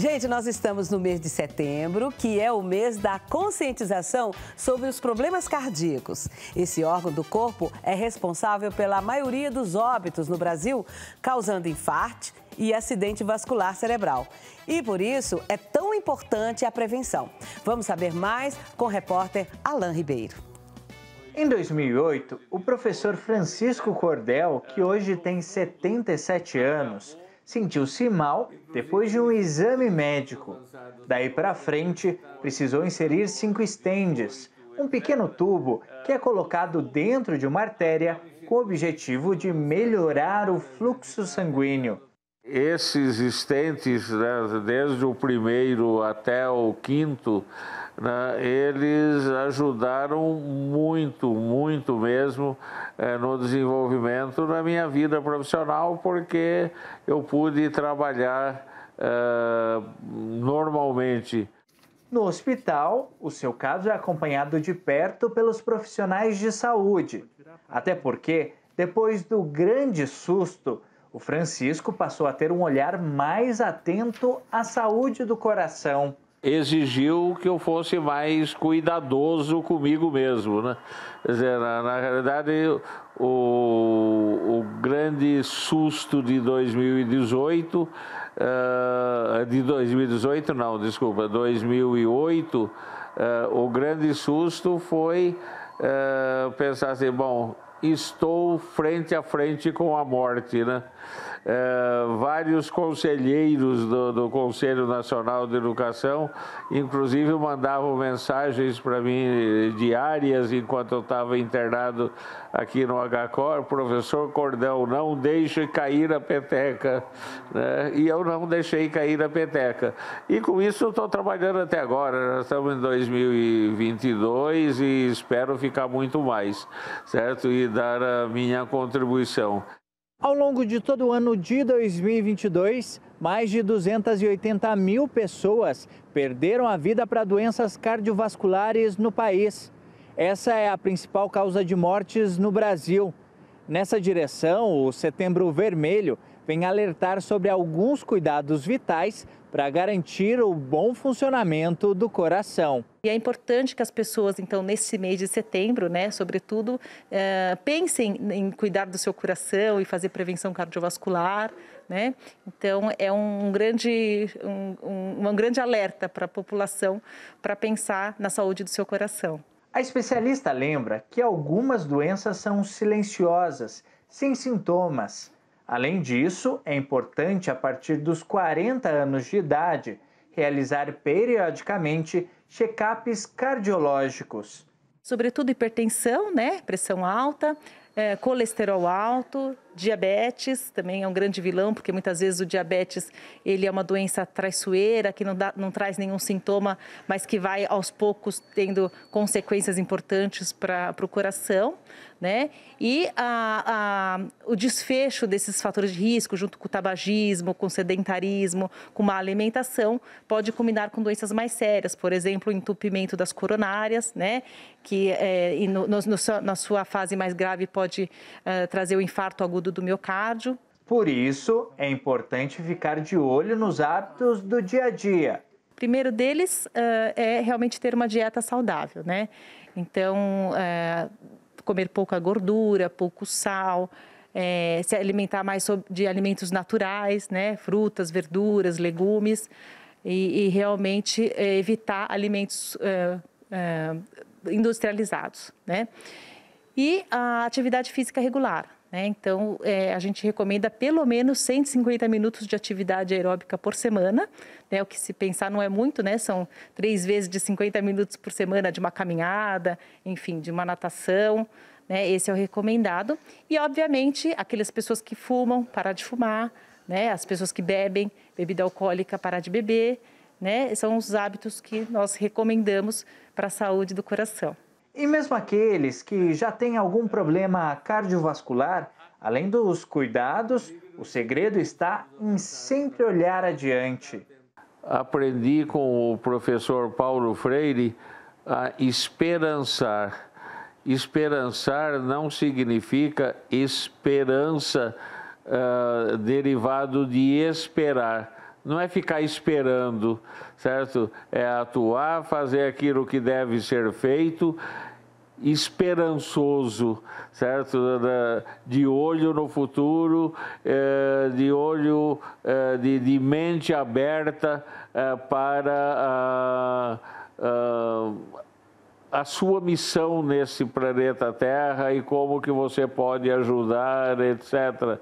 Gente, nós estamos no mês de setembro, que é o mês da conscientização sobre os problemas cardíacos. Esse órgão do corpo é responsável pela maioria dos óbitos no Brasil, causando infarto e acidente vascular cerebral. E por isso é tão importante a prevenção. Vamos saber mais com o repórter Alain Ribeiro. Em 2008, o professor Francisco Cordel, que hoje tem 77 anos, sentiu-se mal depois de um exame médico. Daí para frente, precisou inserir cinco estendes, um pequeno tubo que é colocado dentro de uma artéria com o objetivo de melhorar o fluxo sanguíneo esses existentes, né, desde o primeiro até o quinto, né, eles ajudaram muito, muito mesmo é, no desenvolvimento da minha vida profissional, porque eu pude trabalhar é, normalmente. No hospital, o seu caso é acompanhado de perto pelos profissionais de saúde. Até porque, depois do grande susto, o Francisco passou a ter um olhar mais atento à saúde do coração. Exigiu que eu fosse mais cuidadoso comigo mesmo, né? Quer dizer, na, na realidade, o, o, grande susto de 2018, uh, eh, de 2018 não, desculpa, 2008, uh, eh, o grande susto foi uh, pensar assim, bom, estou frente a frente com a morte, né? é, vários conselheiros do, do, Conselho Nacional de Educação, inclusive mandavam mensagens para mim eh, diárias enquanto eu estava internado aqui no HCOR, professor Cordão, não deixe cair a peteca. Né? E eu não deixei cair a peteca. E com isso estou trabalhando até agora, nós estamos em 2022 e espero ficar muito mais, certo? E dar a minha contribuição. Ao longo de todo o ano de 2022, mais de 280 mil pessoas perderam a vida para doenças cardiovasculares no país. Essa é a principal causa de mortes no Brasil. Nessa direção, o Setembro Vermelho vem alertar sobre alguns cuidados vitais para garantir o bom funcionamento do coração. E é importante que as pessoas, então, nesse mês de setembro, né, sobretudo, é, pensem em cuidar do seu coração e fazer prevenção cardiovascular, né? Então, é um grande, um, um, um grande alerta para a população para pensar na saúde do seu coração. A especialista lembra que algumas doenças são silenciosas, sem sintomas Além disso, é importante, a partir dos 40 anos de idade, realizar periodicamente check-ups cardiológicos. Sobretudo hipertensão, né? pressão alta, é, colesterol alto, diabetes também é um grande vilão, porque muitas vezes o diabetes ele é uma doença traiçoeira, que não, dá, não traz nenhum sintoma, mas que vai aos poucos tendo consequências importantes para o coração né? E a, a, o desfecho desses fatores de risco, junto com o tabagismo, com o sedentarismo, com uma alimentação, pode combinar com doenças mais sérias, por exemplo, o entupimento das coronárias, né? Que é, no, no, no, na sua fase mais grave pode é, trazer o infarto agudo do miocárdio. Por isso, é importante ficar de olho nos hábitos do dia a dia. O primeiro deles uh, é realmente ter uma dieta saudável, né? Então, uh, comer pouca gordura, pouco sal, é, se alimentar mais de alimentos naturais, né? Frutas, verduras, legumes e, e realmente é, evitar alimentos é, é industrializados, né? E a atividade física regular, né? Então, é, a gente recomenda pelo menos 150 minutos de atividade aeróbica por semana, né? o que se pensar não é muito, né? são três vezes de 50 minutos por semana de uma caminhada, enfim, de uma natação. Né? Esse é o recomendado. E, obviamente, aquelas pessoas que fumam, parar de fumar, né? as pessoas que bebem, bebida alcoólica, parar de beber. Né? São os hábitos que nós recomendamos para a saúde do coração. E mesmo aqueles que já têm algum problema cardiovascular, além dos cuidados, o segredo está em sempre olhar adiante. Aprendi com o professor Paulo Freire a esperançar. Esperançar não significa esperança uh, derivado de esperar não é ficar esperando, certo? É atuar, fazer aquilo que deve ser feito esperançoso, certo? De olho no futuro, eh, de olho, eh, de, mente aberta eh, para a sua missão nesse planeta Terra e como que você pode ajudar, etc.